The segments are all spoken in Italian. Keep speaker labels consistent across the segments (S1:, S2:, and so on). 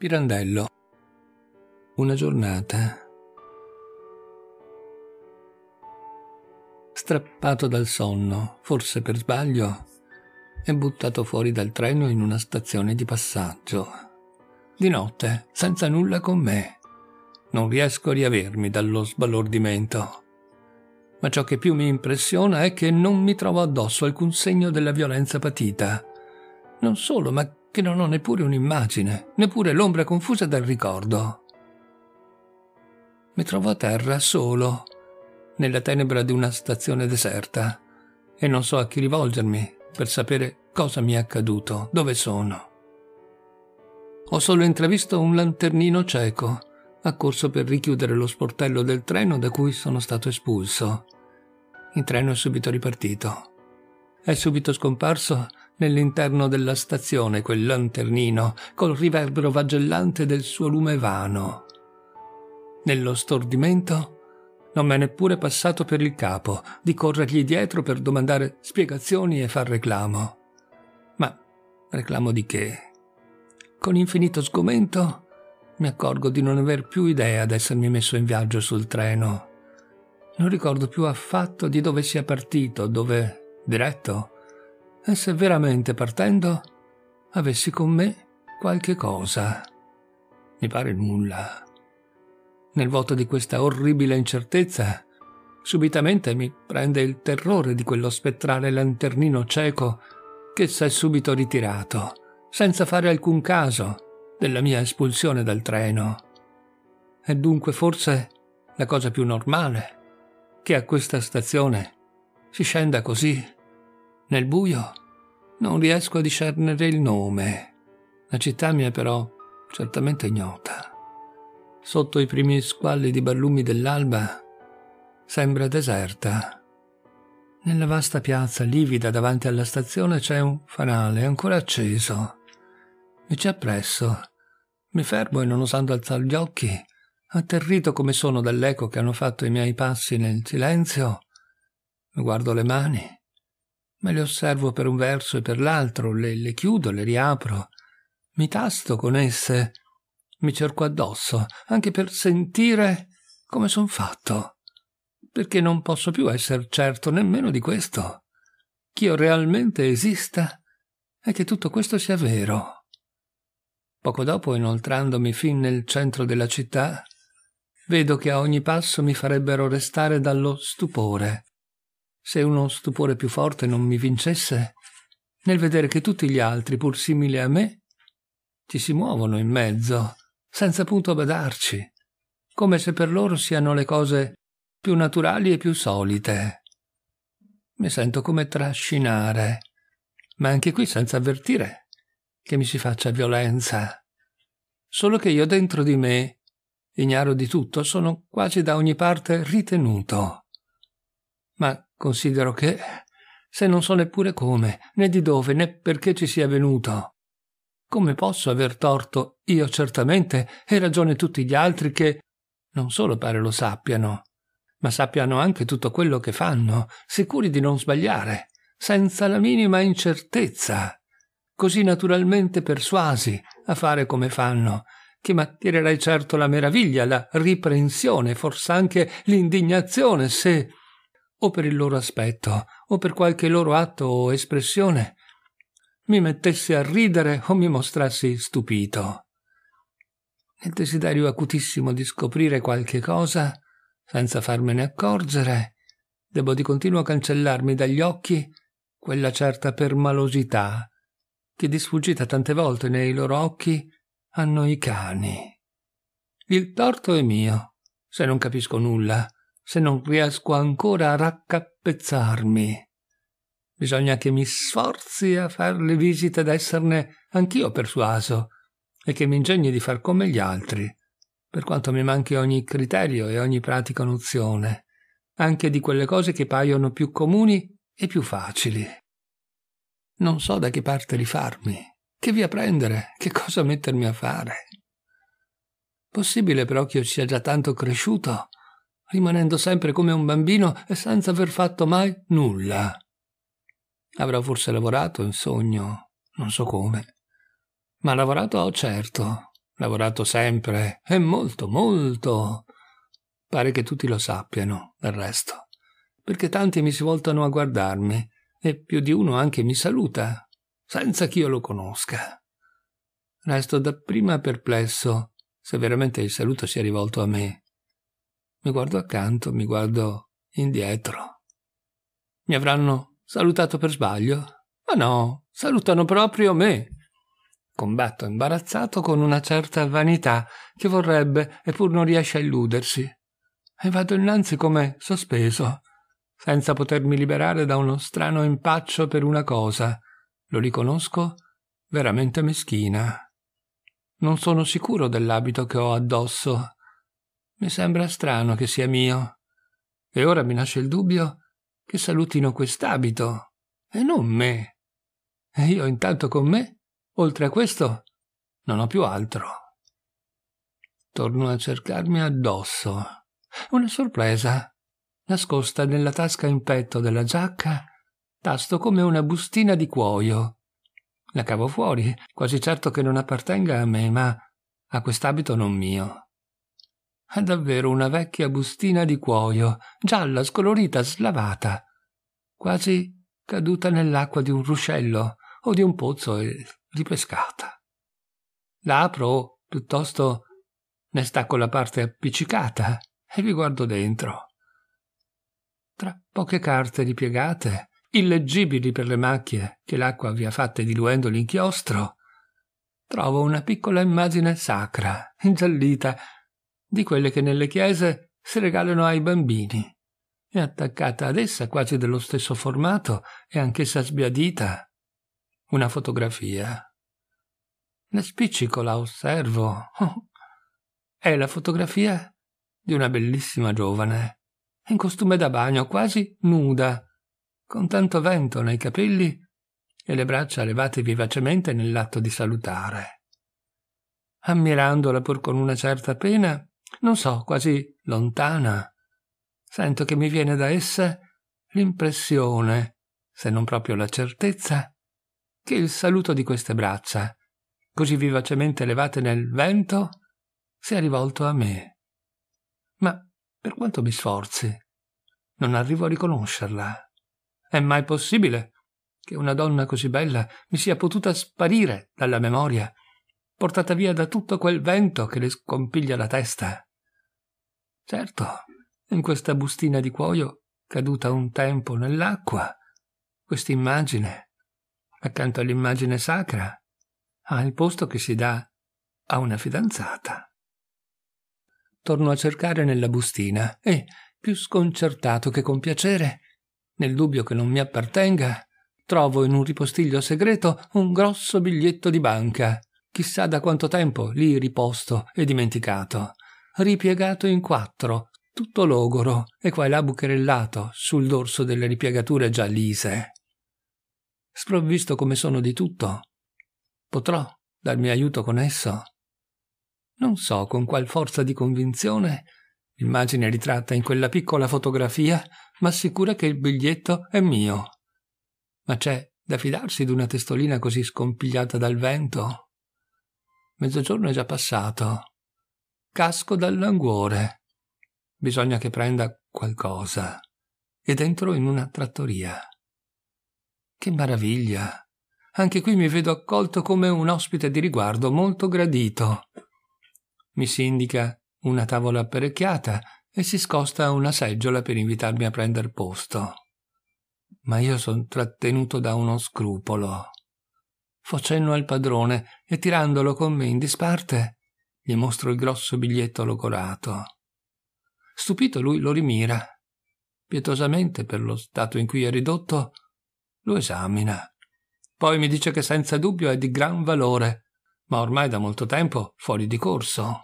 S1: Pirandello. Una giornata. Strappato dal sonno, forse per sbaglio, e buttato fuori dal treno in una stazione di passaggio. Di notte, senza nulla con me. Non riesco a riavermi dallo sbalordimento. Ma ciò che più mi impressiona è che non mi trovo addosso alcun segno della violenza patita. Non solo, ma che non ho neppure un'immagine, neppure l'ombra confusa del ricordo. Mi trovo a terra solo, nella tenebra di una stazione deserta, e non so a chi rivolgermi per sapere cosa mi è accaduto, dove sono. Ho solo intravisto un lanternino cieco, accorso per richiudere lo sportello del treno da cui sono stato espulso. Il treno è subito ripartito. È subito scomparso nell'interno della stazione quel lanternino col riverbero vagellante del suo lume vano. Nello stordimento non m'è neppure passato per il capo di corrergli dietro per domandare spiegazioni e far reclamo. Ma reclamo di che? Con infinito sgomento mi accorgo di non aver più idea d'essermi messo in viaggio sul treno. Non ricordo più affatto di dove sia partito, dove diretto, e se veramente partendo avessi con me qualche cosa. Mi pare nulla. Nel vuoto di questa orribile incertezza, subitamente mi prende il terrore di quello spettrale lanternino cieco che si è subito ritirato, senza fare alcun caso della mia espulsione dal treno. È dunque forse la cosa più normale che a questa stazione si scenda così nel buio non riesco a discernere il nome. La città mi è però certamente ignota. Sotto i primi squalli di barlumi dell'alba sembra deserta. Nella vasta piazza livida davanti alla stazione c'è un fanale ancora acceso. Mi ci appresso. Mi fermo e non osando alzare gli occhi, atterrito come sono dall'eco che hanno fatto i miei passi nel silenzio, mi guardo le mani Me le osservo per un verso e per l'altro, le, le chiudo, le riapro. Mi tasto con esse, mi cerco addosso, anche per sentire come son fatto. Perché non posso più esser certo nemmeno di questo. Che io realmente esista e che tutto questo sia vero. Poco dopo, inoltrandomi fin nel centro della città, vedo che a ogni passo mi farebbero restare dallo stupore se uno stupore più forte non mi vincesse, nel vedere che tutti gli altri, pur simili a me, ci si muovono in mezzo, senza punto badarci, come se per loro siano le cose più naturali e più solite. Mi sento come trascinare, ma anche qui senza avvertire che mi si faccia violenza. Solo che io dentro di me, ignaro di tutto, sono quasi da ogni parte ritenuto. Ma Considero che se non so neppure come, né di dove, né perché ci sia venuto. Come posso aver torto io certamente e ragione tutti gli altri che non solo pare lo sappiano, ma sappiano anche tutto quello che fanno, sicuri di non sbagliare, senza la minima incertezza, così naturalmente persuasi a fare come fanno, che m'attirerai certo la meraviglia, la riprensione, forse anche l'indignazione, se o per il loro aspetto, o per qualche loro atto o espressione, mi mettessi a ridere o mi mostrassi stupito. Nel desiderio acutissimo di scoprire qualche cosa, senza farmene accorgere, devo di continuo cancellarmi dagli occhi quella certa permalosità che di sfuggita tante volte nei loro occhi hanno i cani. Il torto è mio, se non capisco nulla, se non riesco ancora a raccapezzarmi. Bisogna che mi sforzi a far le visite ed esserne anch'io persuaso, e che mi ingegni di far come gli altri, per quanto mi manchi ogni criterio e ogni pratica nozione, anche di quelle cose che paiono più comuni e più facili. Non so da che parte rifarmi, che via prendere, che cosa mettermi a fare. Possibile però che io sia già tanto cresciuto rimanendo sempre come un bambino e senza aver fatto mai nulla. Avrò forse lavorato in sogno, non so come. Ma lavorato ho certo, lavorato sempre, e molto, molto. Pare che tutti lo sappiano, del resto, perché tanti mi si voltano a guardarmi, e più di uno anche mi saluta, senza che io lo conosca. Resto dapprima perplesso se veramente il saluto sia rivolto a me, mi guardo accanto, mi guardo indietro. Mi avranno salutato per sbaglio? Ma no, salutano proprio me. Combatto imbarazzato con una certa vanità che vorrebbe e pur non riesce a illudersi. E vado innanzi come sospeso, senza potermi liberare da uno strano impaccio per una cosa, lo riconosco, veramente meschina. Non sono sicuro dell'abito che ho addosso, mi sembra strano che sia mio. E ora mi nasce il dubbio che salutino quest'abito e non me. E io intanto con me, oltre a questo, non ho più altro. Torno a cercarmi addosso. Una sorpresa, nascosta nella tasca in petto della giacca, tasto come una bustina di cuoio. La cavo fuori, quasi certo che non appartenga a me, ma a quest'abito non mio davvero una vecchia bustina di cuoio, gialla, scolorita, slavata, quasi caduta nell'acqua di un ruscello o di un pozzo e eh, ripescata. L'apro, apro, piuttosto ne stacco la parte appiccicata e vi guardo dentro. Tra poche carte ripiegate, illeggibili per le macchie che l'acqua vi ha fatte diluendo l'inchiostro, trovo una piccola immagine sacra, ingiallita, di quelle che nelle chiese si regalano ai bambini. È attaccata ad essa quasi dello stesso formato e anch'essa sbiadita. Una fotografia. Ne spiccico, la osservo. Oh. È la fotografia di una bellissima giovane, in costume da bagno, quasi nuda, con tanto vento nei capelli e le braccia levate vivacemente nell'atto di salutare. Ammirandola pur con una certa pena, non so, quasi lontana. Sento che mi viene da essa l'impressione, se non proprio la certezza, che il saluto di queste braccia, così vivacemente levate nel vento, sia rivolto a me. Ma per quanto mi sforzi, non arrivo a riconoscerla. È mai possibile che una donna così bella mi sia potuta sparire dalla memoria portata via da tutto quel vento che le scompiglia la testa. Certo, in questa bustina di cuoio, caduta un tempo nell'acqua, quest'immagine, accanto all'immagine sacra, ha il posto che si dà a una fidanzata. Torno a cercare nella bustina e, più sconcertato che con piacere, nel dubbio che non mi appartenga, trovo in un ripostiglio segreto un grosso biglietto di banca chissà da quanto tempo lì riposto e dimenticato, ripiegato in quattro, tutto logoro e qua e là bucherellato sul dorso delle ripiegature già lise. Sprovvisto come sono di tutto, potrò darmi aiuto con esso? Non so con qual forza di convinzione, l'immagine ritratta in quella piccola fotografia m'assicura che il biglietto è mio. Ma c'è da fidarsi di una testolina così scompigliata dal vento? Mezzogiorno è già passato. Casco dal languore. Bisogna che prenda qualcosa. Ed entro in una trattoria. Che meraviglia! Anche qui mi vedo accolto come un ospite di riguardo molto gradito. Mi si indica una tavola apparecchiata e si scosta una seggiola per invitarmi a prender posto. Ma io sono trattenuto da uno scrupolo. Fo cenno al padrone e tirandolo con me in disparte gli mostro il grosso biglietto logorato. Stupito lui lo rimira. Pietosamente, per lo stato in cui è ridotto, lo esamina. Poi mi dice che senza dubbio è di gran valore, ma ormai da molto tempo fuori di corso.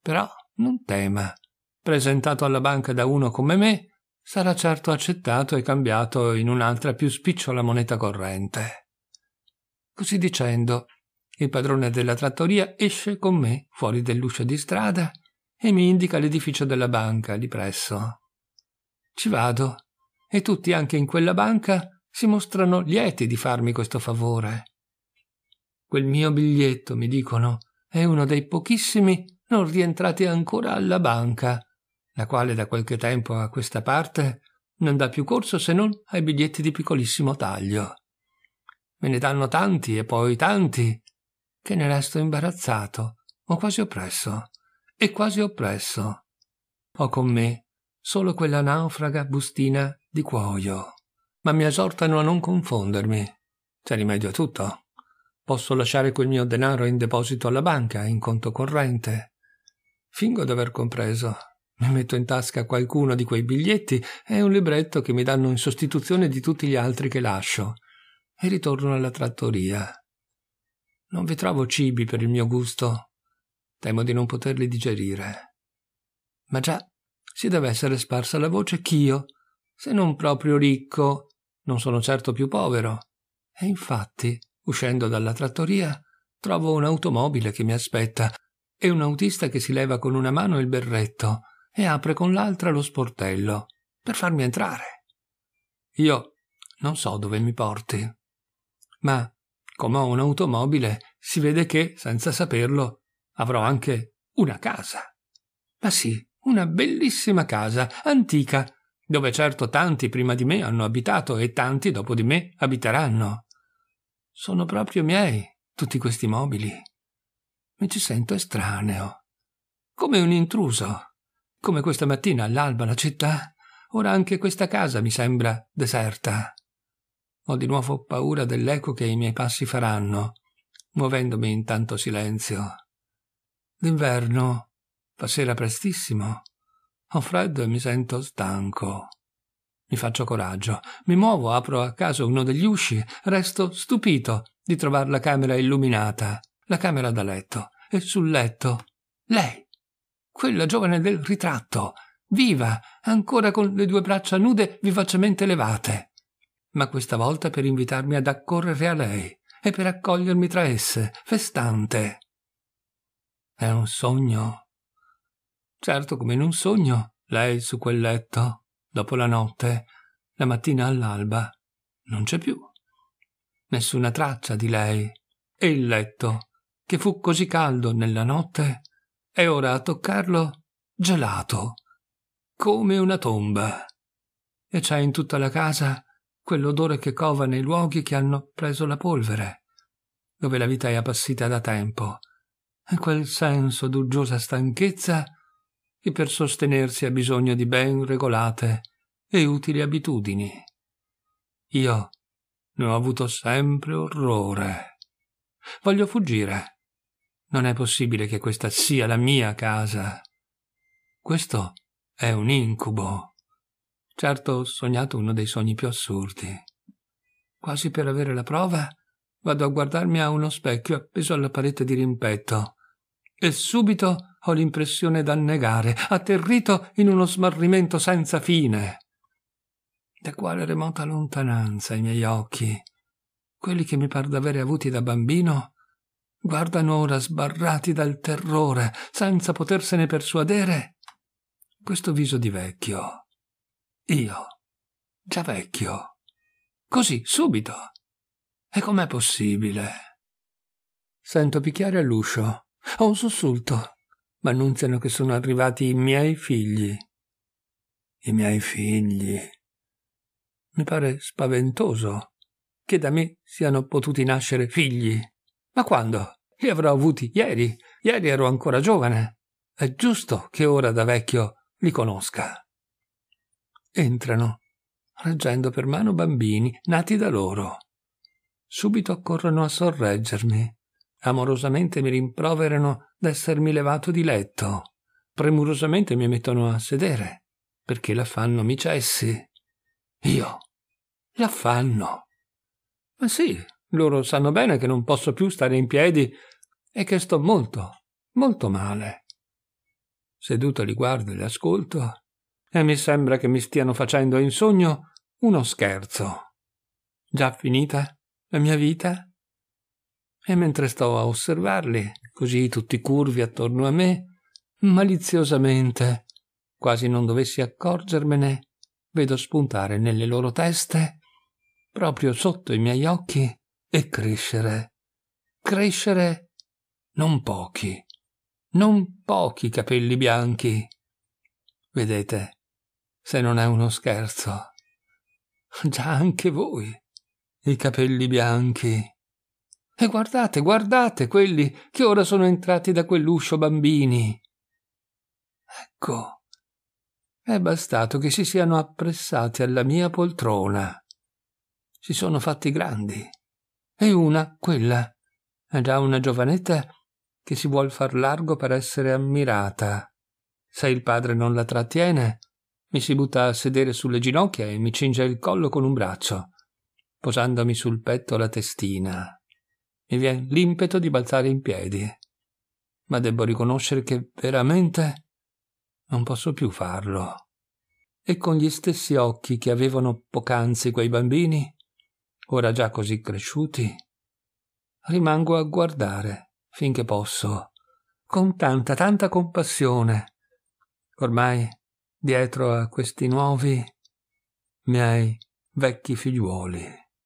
S1: Però non tema. Presentato alla banca da uno come me, sarà certo accettato e cambiato in un'altra più spicciola moneta corrente. Così dicendo, il padrone della trattoria esce con me fuori dell'uscio di strada e mi indica l'edificio della banca lì presso. Ci vado, e tutti anche in quella banca si mostrano lieti di farmi questo favore. Quel mio biglietto, mi dicono, è uno dei pochissimi non rientrati ancora alla banca, la quale da qualche tempo a questa parte non dà più corso se non ai biglietti di piccolissimo taglio. Me ne danno tanti e poi tanti, che ne resto imbarazzato, o quasi oppresso, e quasi oppresso. Ho con me solo quella naufraga bustina di cuoio, ma mi esortano a non confondermi. C'è rimedio a tutto. Posso lasciare quel mio denaro in deposito alla banca, in conto corrente. Fingo d'aver compreso. Mi metto in tasca qualcuno di quei biglietti e un libretto che mi danno in sostituzione di tutti gli altri che lascio e ritorno alla trattoria. Non vi trovo cibi per il mio gusto. Temo di non poterli digerire. Ma già, si deve essere sparsa la voce ch'io, se non proprio ricco, non sono certo più povero. E infatti, uscendo dalla trattoria, trovo un'automobile che mi aspetta e un autista che si leva con una mano il berretto e apre con l'altra lo sportello per farmi entrare. Io non so dove mi porti ma come ho un'automobile, si vede che, senza saperlo, avrò anche una casa. Ma sì, una bellissima casa, antica, dove certo tanti prima di me hanno abitato e tanti dopo di me abiteranno. Sono proprio miei tutti questi mobili. Mi ci sento estraneo, come un intruso, come questa mattina all'alba la città, ora anche questa casa mi sembra deserta. Ho di nuovo paura dell'eco che i miei passi faranno, muovendomi in tanto silenzio. D'inverno fa sera prestissimo. Ho freddo e mi sento stanco. Mi faccio coraggio, mi muovo, apro a caso uno degli usci, resto stupito di trovare la camera illuminata, la camera da letto, e sul letto lei, quella giovane del ritratto, viva, ancora con le due braccia nude vivacemente levate ma questa volta per invitarmi ad accorrere a lei e per accogliermi tra esse, festante. È un sogno. Certo, come in un sogno, lei su quel letto, dopo la notte, la mattina all'alba, non c'è più. Nessuna traccia di lei. E il letto, che fu così caldo nella notte, è ora a toccarlo gelato, come una tomba. E c'è in tutta la casa quell'odore che cova nei luoghi che hanno preso la polvere, dove la vita è appassita da tempo, e quel senso d'uggiosa stanchezza che per sostenersi ha bisogno di ben regolate e utili abitudini. Io ne ho avuto sempre orrore. Voglio fuggire. Non è possibile che questa sia la mia casa. Questo è un incubo. Certo ho sognato uno dei sogni più assurdi. Quasi per avere la prova, vado a guardarmi a uno specchio appeso alla parete di rimpetto. E subito ho l'impressione d'annegare, atterrito in uno smarrimento senza fine. Da quale remota lontananza i miei occhi, quelli che mi par d'avere avuti da bambino, guardano ora sbarrati dal terrore, senza potersene persuadere, questo viso di vecchio io, già vecchio, così, subito. E com'è possibile? Sento picchiare all'uscio. Ho un sussulto. annunziano che sono arrivati i miei figli. I miei figli. Mi pare spaventoso che da me siano potuti nascere figli. Ma quando? Li avrò avuti ieri. Ieri ero ancora giovane. È giusto che ora da vecchio li conosca entrano, reggendo per mano bambini nati da loro. Subito accorrono a sorreggermi, amorosamente mi rimproverano d'essermi levato di letto, premurosamente mi mettono a sedere, perché l'affanno mi cessi. Io, l'affanno. Ma sì, loro sanno bene che non posso più stare in piedi e che sto molto, molto male. Seduto li guardo e li ascolto, e mi sembra che mi stiano facendo in sogno uno scherzo. Già finita la mia vita? E mentre sto a osservarli, così tutti curvi attorno a me, maliziosamente, quasi non dovessi accorgermene, vedo spuntare nelle loro teste, proprio sotto i miei occhi, e crescere. Crescere non pochi, non pochi capelli bianchi. Vedete, se non è uno scherzo. Già anche voi, i capelli bianchi. E guardate, guardate quelli che ora sono entrati da quell'uscio bambini. Ecco, è bastato che si siano appressati alla mia poltrona. Si sono fatti grandi. E una, quella, è già una giovanetta che si vuol far largo per essere ammirata. Se il padre non la trattiene, mi si butta a sedere sulle ginocchia e mi cinge il collo con un braccio, posandomi sul petto la testina. Mi viene l'impeto di balzare in piedi, ma debbo riconoscere che veramente non posso più farlo. E con gli stessi occhi che avevano poc'anzi quei bambini, ora già così cresciuti, rimango a guardare finché posso, con tanta, tanta compassione. Ormai dietro a questi nuovi miei vecchi figliuoli.